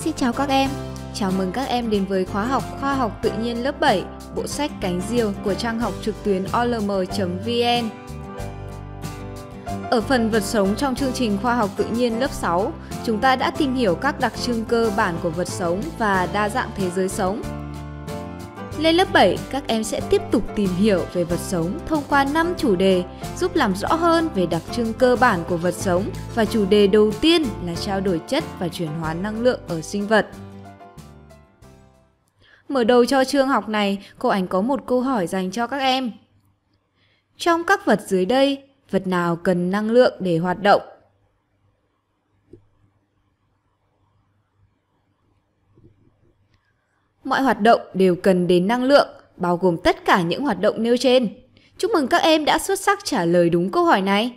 Xin chào các em, chào mừng các em đến với khóa học Khoa học tự nhiên lớp 7, bộ sách Cánh Diều của trang học trực tuyến olm.vn. Ở phần vật sống trong chương trình Khoa học tự nhiên lớp 6, chúng ta đã tìm hiểu các đặc trưng cơ bản của vật sống và đa dạng thế giới sống. Lên lớp 7, các em sẽ tiếp tục tìm hiểu về vật sống thông qua 5 chủ đề, giúp làm rõ hơn về đặc trưng cơ bản của vật sống và chủ đề đầu tiên là trao đổi chất và chuyển hóa năng lượng ở sinh vật. Mở đầu cho chương học này, cô ảnh có một câu hỏi dành cho các em. Trong các vật dưới đây, vật nào cần năng lượng để hoạt động? mọi hoạt động đều cần đến năng lượng, bao gồm tất cả những hoạt động nêu trên. Chúc mừng các em đã xuất sắc trả lời đúng câu hỏi này.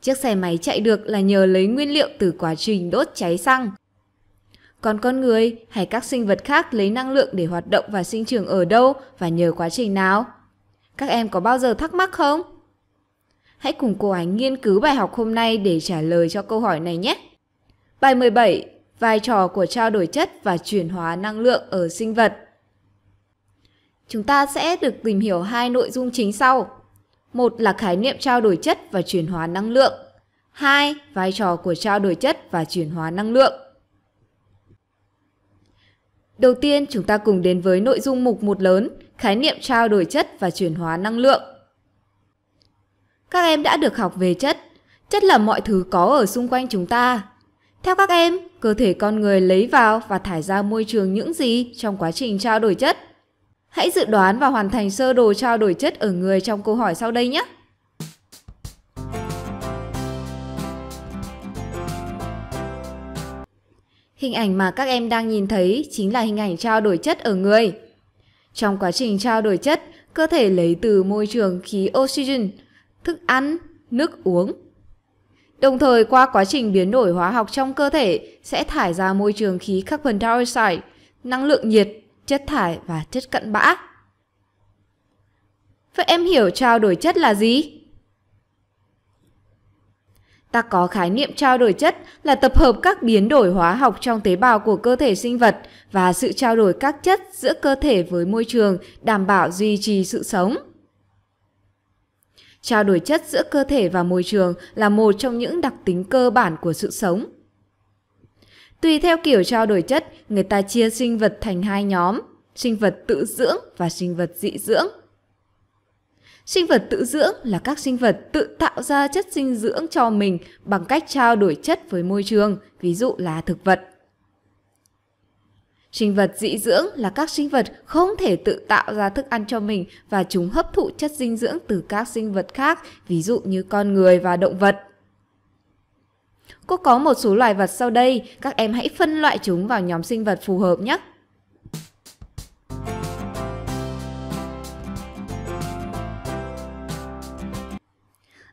Chiếc xe máy chạy được là nhờ lấy nguyên liệu từ quá trình đốt cháy xăng. Còn con người hay các sinh vật khác lấy năng lượng để hoạt động và sinh trưởng ở đâu và nhờ quá trình nào? Các em có bao giờ thắc mắc không? Hãy cùng cô Ánh nghiên cứu bài học hôm nay để trả lời cho câu hỏi này nhé. Bài 17 vai trò của trao đổi chất và chuyển hóa năng lượng ở sinh vật. Chúng ta sẽ được tìm hiểu hai nội dung chính sau. Một là khái niệm trao đổi chất và chuyển hóa năng lượng. Hai, vai trò của trao đổi chất và chuyển hóa năng lượng. Đầu tiên, chúng ta cùng đến với nội dung mục một lớn, khái niệm trao đổi chất và chuyển hóa năng lượng. Các em đã được học về chất. Chất là mọi thứ có ở xung quanh chúng ta, theo các em, cơ thể con người lấy vào và thải ra môi trường những gì trong quá trình trao đổi chất. Hãy dự đoán và hoàn thành sơ đồ trao đổi chất ở người trong câu hỏi sau đây nhé. Hình ảnh mà các em đang nhìn thấy chính là hình ảnh trao đổi chất ở người. Trong quá trình trao đổi chất, cơ thể lấy từ môi trường khí oxygen, thức ăn, nước uống Đồng thời qua quá trình biến đổi hóa học trong cơ thể sẽ thải ra môi trường khí carbon dioxide, năng lượng nhiệt, chất thải và chất cận bã. Vậy em hiểu trao đổi chất là gì? Ta có khái niệm trao đổi chất là tập hợp các biến đổi hóa học trong tế bào của cơ thể sinh vật và sự trao đổi các chất giữa cơ thể với môi trường đảm bảo duy trì sự sống. Trao đổi chất giữa cơ thể và môi trường là một trong những đặc tính cơ bản của sự sống. Tùy theo kiểu trao đổi chất, người ta chia sinh vật thành hai nhóm, sinh vật tự dưỡng và sinh vật dị dưỡng. Sinh vật tự dưỡng là các sinh vật tự tạo ra chất dinh dưỡng cho mình bằng cách trao đổi chất với môi trường, ví dụ là thực vật. Sinh vật dị dưỡng là các sinh vật không thể tự tạo ra thức ăn cho mình và chúng hấp thụ chất dinh dưỡng từ các sinh vật khác, ví dụ như con người và động vật. Cô có một số loài vật sau đây, các em hãy phân loại chúng vào nhóm sinh vật phù hợp nhé.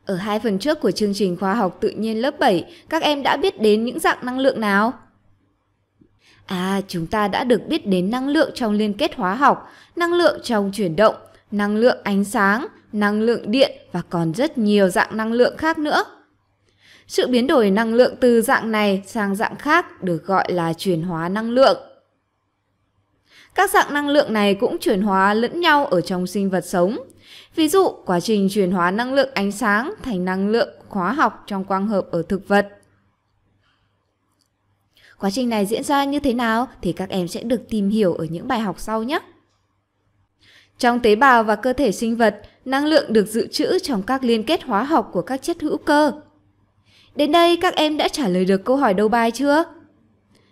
Ở hai phần trước của chương trình khoa học tự nhiên lớp 7, các em đã biết đến những dạng năng lượng nào? À, chúng ta đã được biết đến năng lượng trong liên kết hóa học, năng lượng trong chuyển động, năng lượng ánh sáng, năng lượng điện và còn rất nhiều dạng năng lượng khác nữa. Sự biến đổi năng lượng từ dạng này sang dạng khác được gọi là chuyển hóa năng lượng. Các dạng năng lượng này cũng chuyển hóa lẫn nhau ở trong sinh vật sống. Ví dụ, quá trình chuyển hóa năng lượng ánh sáng thành năng lượng hóa học trong quang hợp ở thực vật. Quá trình này diễn ra như thế nào thì các em sẽ được tìm hiểu ở những bài học sau nhé. Trong tế bào và cơ thể sinh vật, năng lượng được dự trữ trong các liên kết hóa học của các chất hữu cơ. Đến đây các em đã trả lời được câu hỏi đầu bài chưa?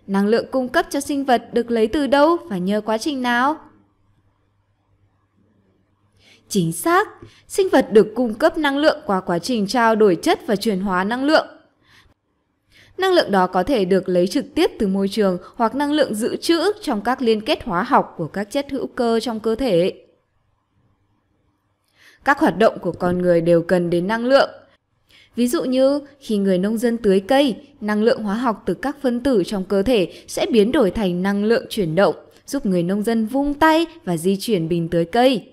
Năng lượng cung cấp cho sinh vật được lấy từ đâu và nhờ quá trình nào? Chính xác, sinh vật được cung cấp năng lượng qua quá trình trao đổi chất và chuyển hóa năng lượng. Năng lượng đó có thể được lấy trực tiếp từ môi trường hoặc năng lượng dự trữ trong các liên kết hóa học của các chất hữu cơ trong cơ thể. Các hoạt động của con người đều cần đến năng lượng. Ví dụ như khi người nông dân tưới cây, năng lượng hóa học từ các phân tử trong cơ thể sẽ biến đổi thành năng lượng chuyển động, giúp người nông dân vung tay và di chuyển bình tưới cây.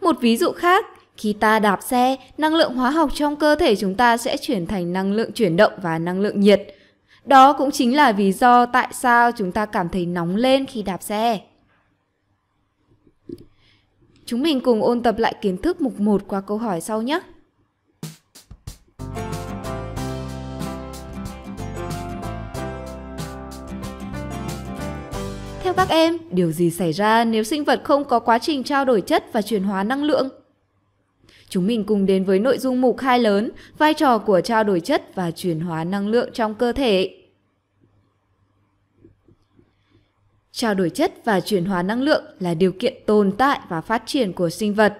Một ví dụ khác, khi ta đạp xe, năng lượng hóa học trong cơ thể chúng ta sẽ chuyển thành năng lượng chuyển động và năng lượng nhiệt. Đó cũng chính là vì do tại sao chúng ta cảm thấy nóng lên khi đạp xe. Chúng mình cùng ôn tập lại kiến thức mục 1 qua câu hỏi sau nhé. Theo các em, điều gì xảy ra nếu sinh vật không có quá trình trao đổi chất và chuyển hóa năng lượng? Chúng mình cùng đến với nội dung mục hai lớn, vai trò của trao đổi chất và chuyển hóa năng lượng trong cơ thể. Trao đổi chất và chuyển hóa năng lượng là điều kiện tồn tại và phát triển của sinh vật.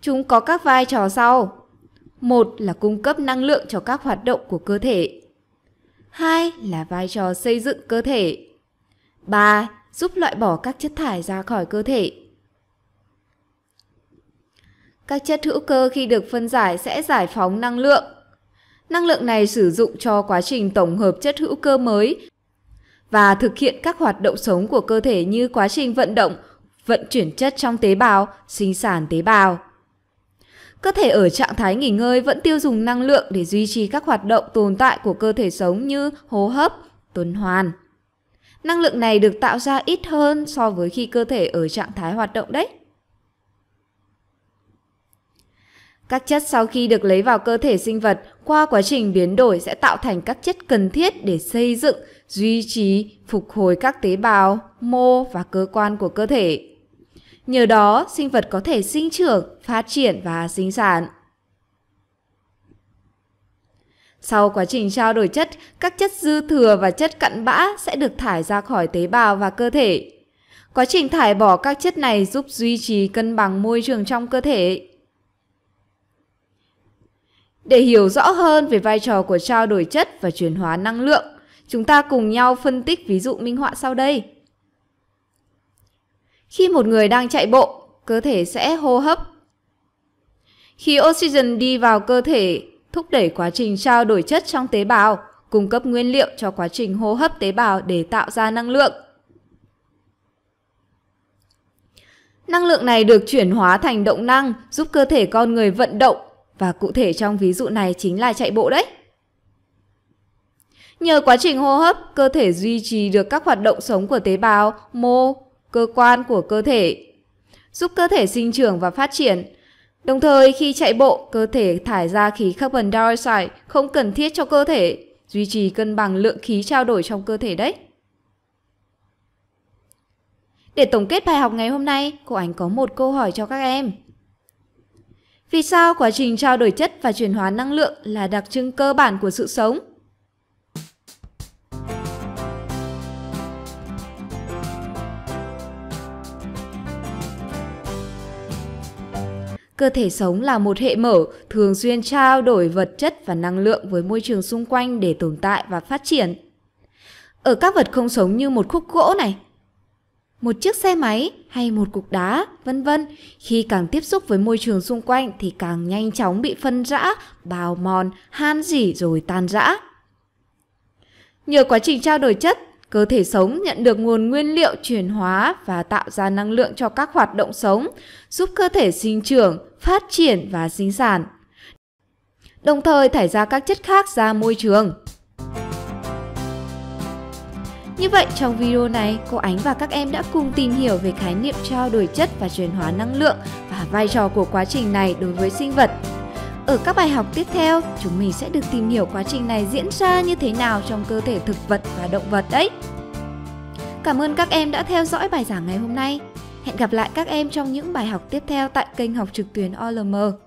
Chúng có các vai trò sau. Một là cung cấp năng lượng cho các hoạt động của cơ thể. Hai là vai trò xây dựng cơ thể. Ba, giúp loại bỏ các chất thải ra khỏi cơ thể các chất hữu cơ khi được phân giải sẽ giải phóng năng lượng. Năng lượng này sử dụng cho quá trình tổng hợp chất hữu cơ mới và thực hiện các hoạt động sống của cơ thể như quá trình vận động, vận chuyển chất trong tế bào, sinh sản tế bào. Cơ thể ở trạng thái nghỉ ngơi vẫn tiêu dùng năng lượng để duy trì các hoạt động tồn tại của cơ thể sống như hô hấp, tuần hoàn. Năng lượng này được tạo ra ít hơn so với khi cơ thể ở trạng thái hoạt động đấy. Các chất sau khi được lấy vào cơ thể sinh vật qua quá trình biến đổi sẽ tạo thành các chất cần thiết để xây dựng, duy trì, phục hồi các tế bào, mô và cơ quan của cơ thể. Nhờ đó, sinh vật có thể sinh trưởng, phát triển và sinh sản. Sau quá trình trao đổi chất, các chất dư thừa và chất cặn bã sẽ được thải ra khỏi tế bào và cơ thể. Quá trình thải bỏ các chất này giúp duy trì cân bằng môi trường trong cơ thể. Để hiểu rõ hơn về vai trò của trao đổi chất và chuyển hóa năng lượng, chúng ta cùng nhau phân tích ví dụ minh họa sau đây. Khi một người đang chạy bộ, cơ thể sẽ hô hấp. Khi oxygen đi vào cơ thể, thúc đẩy quá trình trao đổi chất trong tế bào, cung cấp nguyên liệu cho quá trình hô hấp tế bào để tạo ra năng lượng. Năng lượng này được chuyển hóa thành động năng, giúp cơ thể con người vận động và cụ thể trong ví dụ này chính là chạy bộ đấy. Nhờ quá trình hô hấp, cơ thể duy trì được các hoạt động sống của tế bào, mô, cơ quan của cơ thể, giúp cơ thể sinh trưởng và phát triển. Đồng thời khi chạy bộ, cơ thể thải ra khí carbon dioxide không cần thiết cho cơ thể, duy trì cân bằng lượng khí trao đổi trong cơ thể đấy. Để tổng kết bài học ngày hôm nay, cô Ánh có một câu hỏi cho các em. Vì sao quá trình trao đổi chất và chuyển hóa năng lượng là đặc trưng cơ bản của sự sống? Cơ thể sống là một hệ mở, thường xuyên trao đổi vật chất và năng lượng với môi trường xung quanh để tồn tại và phát triển. Ở các vật không sống như một khúc gỗ này, một chiếc xe máy hay một cục đá, vân vân. Khi càng tiếp xúc với môi trường xung quanh thì càng nhanh chóng bị phân rã, bào mòn, han rỉ rồi tan rã. Nhờ quá trình trao đổi chất, cơ thể sống nhận được nguồn nguyên liệu chuyển hóa và tạo ra năng lượng cho các hoạt động sống, giúp cơ thể sinh trưởng, phát triển và sinh sản. Đồng thời thải ra các chất khác ra môi trường. Như vậy trong video này, cô Ánh và các em đã cùng tìm hiểu về khái niệm trao đổi chất và chuyển hóa năng lượng và vai trò của quá trình này đối với sinh vật. Ở các bài học tiếp theo, chúng mình sẽ được tìm hiểu quá trình này diễn ra như thế nào trong cơ thể thực vật và động vật đấy. Cảm ơn các em đã theo dõi bài giảng ngày hôm nay. Hẹn gặp lại các em trong những bài học tiếp theo tại kênh học trực tuyến OLM.